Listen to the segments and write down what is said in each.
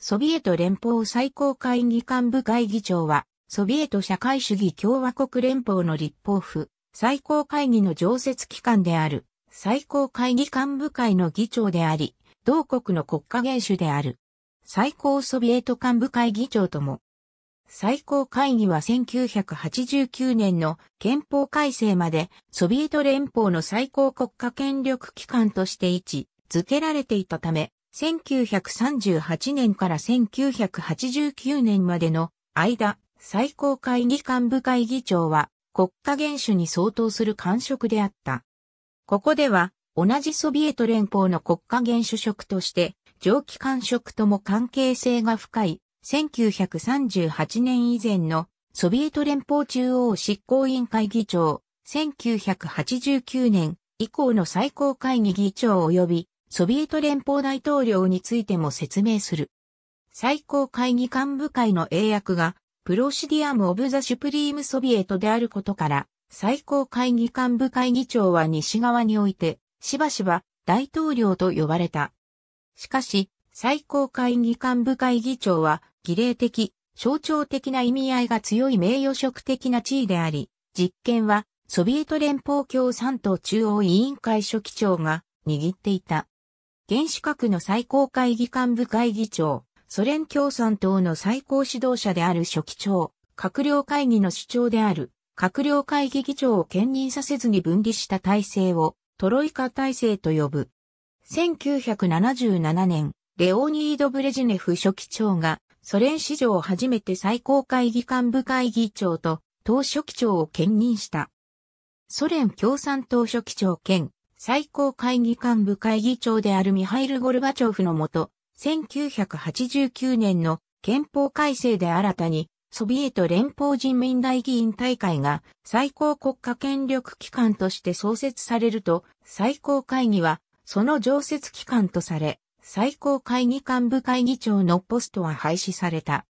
ソビエト連邦最高会議幹部会議長は、ソビエト社会主義共和国連邦の立法府、最高会議の常設機関である、最高会議幹部会の議長であり、同国の国家元首である。最高ソビエト幹部会議長とも。最高会議は1989年の憲法改正までソビエト連邦の最高国家権力機関として位置づけられていたため、1938年から1989年までの間、最高会議幹部会議長は国家元首に相当する官職であった。ここでは、同じソビエト連邦の国家元首職として、上記官職とも関係性が深い、1938年以前のソビエト連邦中央執行委員会議長、1989年以降の最高会議議長及びソビエト連邦大統領についても説明する。最高会議幹部会の英訳が、プロシディアム・オブ・ザ・シュプリーム・ソビエトであることから、最高会議幹部会議長は西側において、しばしば大統領と呼ばれた。しかし、最高会議幹部会議長は、儀礼的、象徴的な意味合いが強い名誉職的な地位であり、実権は、ソビエト連邦共産党中央委員会書記長が握っていた。原子核の最高会議幹部会議長、ソ連共産党の最高指導者である書記長、閣僚会議の主張である、閣僚会議議長を兼任させずに分離した体制を、トロイカ体制と呼ぶ。1977年、レオニード・ブレジネフ書記長が、ソ連史上初めて最高会議幹部会議長と、党書記長を兼任した。ソ連共産党書記長兼、最高会議幹部会議長であるミハイル・ゴルバチョフのもと、1989年の憲法改正で新たに、ソビエト連邦人民大議員大会が最高国家権力機関として創設されると、最高会議はその常設機関とされ、最高会議幹部会議長のポストは廃止された。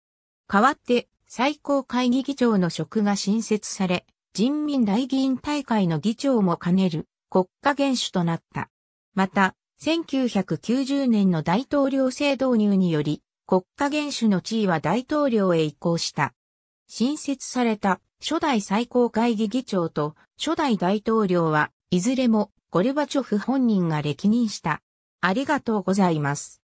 代わって最高会議議長の職が新設され、人民大議員大会の議長も兼ねる国家元首となった。また、1990年の大統領制導入により、国家元首の地位は大統領へ移行した。新設された初代最高会議議長と初代大統領はいずれもゴルバチョフ本人が歴任した。ありがとうございます。